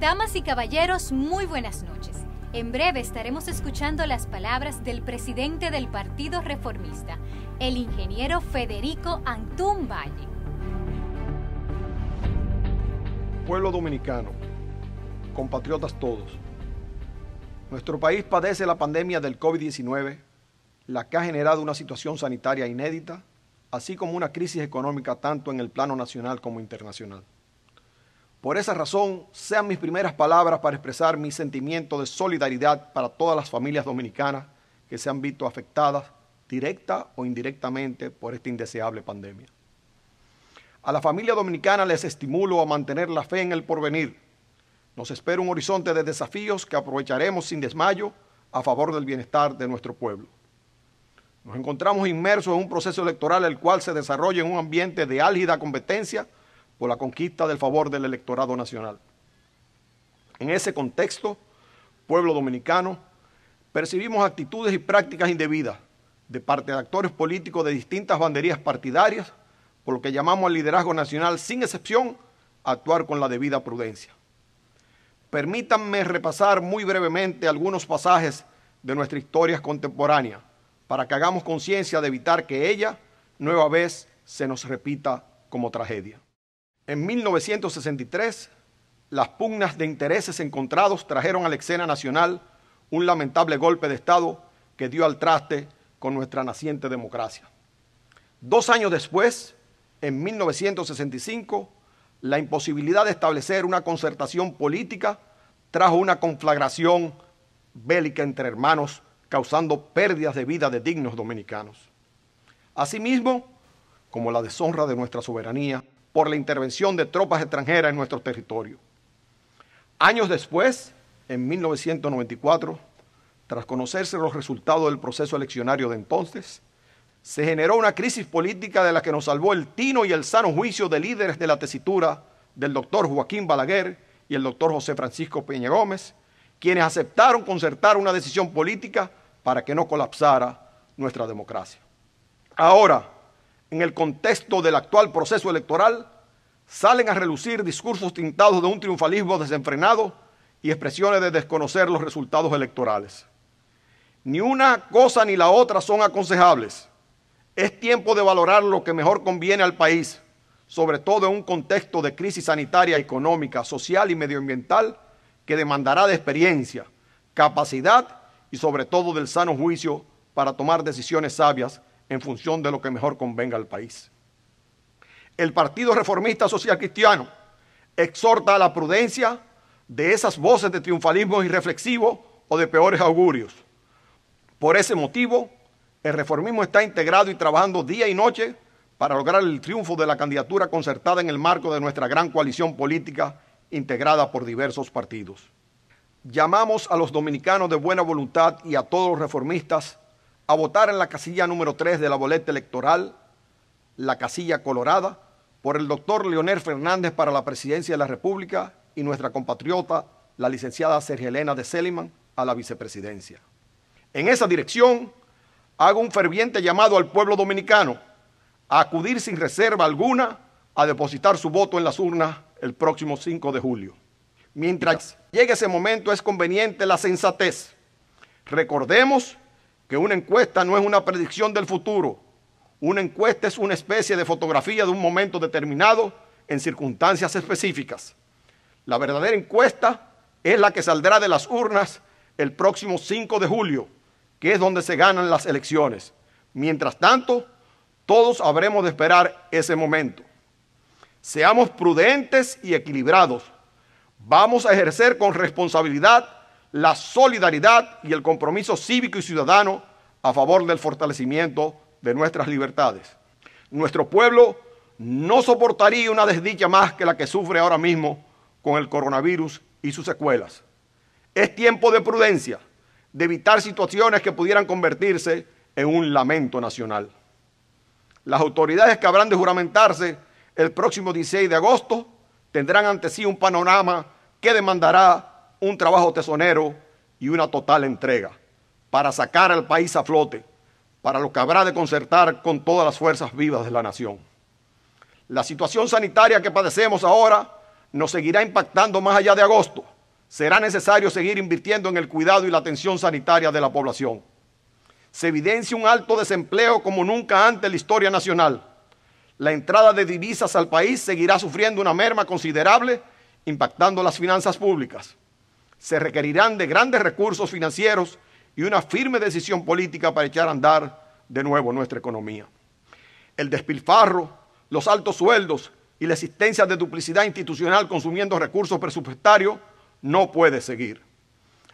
Damas y caballeros, muy buenas noches. En breve estaremos escuchando las palabras del presidente del Partido Reformista, el ingeniero Federico Antún Valle. Pueblo dominicano, compatriotas todos, nuestro país padece la pandemia del COVID-19, la que ha generado una situación sanitaria inédita, así como una crisis económica tanto en el plano nacional como internacional. Por esa razón, sean mis primeras palabras para expresar mi sentimiento de solidaridad para todas las familias dominicanas que se han visto afectadas directa o indirectamente por esta indeseable pandemia. A la familia dominicana les estimulo a mantener la fe en el porvenir. Nos espera un horizonte de desafíos que aprovecharemos sin desmayo a favor del bienestar de nuestro pueblo. Nos encontramos inmersos en un proceso electoral el cual se desarrolla en un ambiente de álgida competencia por la conquista del favor del electorado nacional. En ese contexto, pueblo dominicano, percibimos actitudes y prácticas indebidas de parte de actores políticos de distintas banderías partidarias, por lo que llamamos al liderazgo nacional, sin excepción, actuar con la debida prudencia. Permítanme repasar muy brevemente algunos pasajes de nuestra historia contemporánea, para que hagamos conciencia de evitar que ella, nueva vez, se nos repita como tragedia. En 1963, las pugnas de intereses encontrados trajeron a la escena nacional un lamentable golpe de Estado que dio al traste con nuestra naciente democracia. Dos años después, en 1965, la imposibilidad de establecer una concertación política trajo una conflagración bélica entre hermanos, causando pérdidas de vida de dignos dominicanos. Asimismo, como la deshonra de nuestra soberanía, por la intervención de tropas extranjeras en nuestro territorio. Años después, en 1994, tras conocerse los resultados del proceso eleccionario de entonces, se generó una crisis política de la que nos salvó el tino y el sano juicio de líderes de la tesitura del doctor Joaquín Balaguer y el doctor José Francisco Peña Gómez, quienes aceptaron concertar una decisión política para que no colapsara nuestra democracia. Ahora, en el contexto del actual proceso electoral, salen a relucir discursos tintados de un triunfalismo desenfrenado y expresiones de desconocer los resultados electorales. Ni una cosa ni la otra son aconsejables. Es tiempo de valorar lo que mejor conviene al país, sobre todo en un contexto de crisis sanitaria, económica, social y medioambiental que demandará de experiencia, capacidad y sobre todo del sano juicio para tomar decisiones sabias en función de lo que mejor convenga al país. El Partido Reformista Social Cristiano exhorta a la prudencia de esas voces de triunfalismo irreflexivo o de peores augurios. Por ese motivo, el reformismo está integrado y trabajando día y noche para lograr el triunfo de la candidatura concertada en el marco de nuestra gran coalición política integrada por diversos partidos. Llamamos a los dominicanos de buena voluntad y a todos los reformistas a votar en la casilla número 3 de la boleta electoral, la casilla colorada, por el doctor Leonel Fernández para la presidencia de la República y nuestra compatriota, la licenciada Sergio Elena de Seliman, a la vicepresidencia. En esa dirección, hago un ferviente llamado al pueblo dominicano a acudir sin reserva alguna a depositar su voto en las urnas el próximo 5 de julio. Mientras llegue ese momento es conveniente la sensatez. Recordemos que una encuesta no es una predicción del futuro. Una encuesta es una especie de fotografía de un momento determinado en circunstancias específicas. La verdadera encuesta es la que saldrá de las urnas el próximo 5 de julio, que es donde se ganan las elecciones. Mientras tanto, todos habremos de esperar ese momento. Seamos prudentes y equilibrados. Vamos a ejercer con responsabilidad la solidaridad y el compromiso cívico y ciudadano a favor del fortalecimiento de nuestras libertades. Nuestro pueblo no soportaría una desdicha más que la que sufre ahora mismo con el coronavirus y sus secuelas. Es tiempo de prudencia, de evitar situaciones que pudieran convertirse en un lamento nacional. Las autoridades que habrán de juramentarse el próximo 16 de agosto tendrán ante sí un panorama que demandará un trabajo tesonero y una total entrega para sacar al país a flote, para lo que habrá de concertar con todas las fuerzas vivas de la nación. La situación sanitaria que padecemos ahora nos seguirá impactando más allá de agosto. Será necesario seguir invirtiendo en el cuidado y la atención sanitaria de la población. Se evidencia un alto desempleo como nunca antes en la historia nacional. La entrada de divisas al país seguirá sufriendo una merma considerable, impactando las finanzas públicas se requerirán de grandes recursos financieros y una firme decisión política para echar a andar de nuevo nuestra economía. El despilfarro, los altos sueldos y la existencia de duplicidad institucional consumiendo recursos presupuestarios no puede seguir.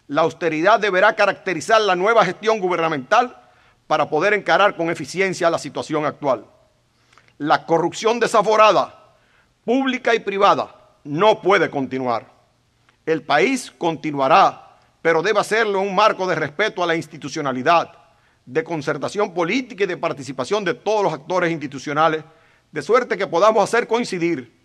La austeridad deberá caracterizar la nueva gestión gubernamental para poder encarar con eficiencia la situación actual. La corrupción desaforada, pública y privada, no puede continuar. El país continuará, pero debe hacerlo en un marco de respeto a la institucionalidad, de concertación política y de participación de todos los actores institucionales, de suerte que podamos hacer coincidir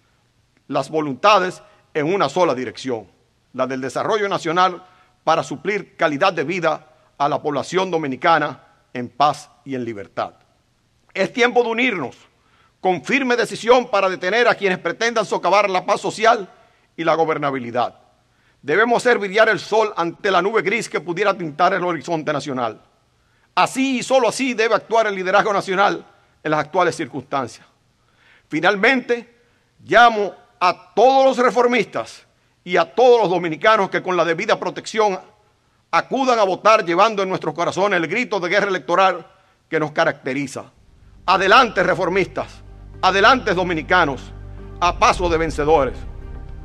las voluntades en una sola dirección, la del desarrollo nacional para suplir calidad de vida a la población dominicana en paz y en libertad. Es tiempo de unirnos con firme decisión para detener a quienes pretendan socavar la paz social y la gobernabilidad. Debemos hacer brillar el sol ante la nube gris que pudiera tintar el horizonte nacional. Así y solo así debe actuar el liderazgo nacional en las actuales circunstancias. Finalmente, llamo a todos los reformistas y a todos los dominicanos que con la debida protección acudan a votar llevando en nuestros corazones el grito de guerra electoral que nos caracteriza. Adelante reformistas, adelante dominicanos, a paso de vencedores.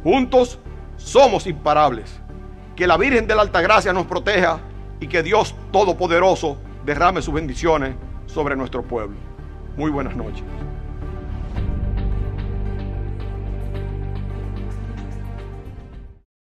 Juntos somos imparables. Que la Virgen de la Gracia nos proteja y que Dios Todopoderoso derrame sus bendiciones sobre nuestro pueblo. Muy buenas noches.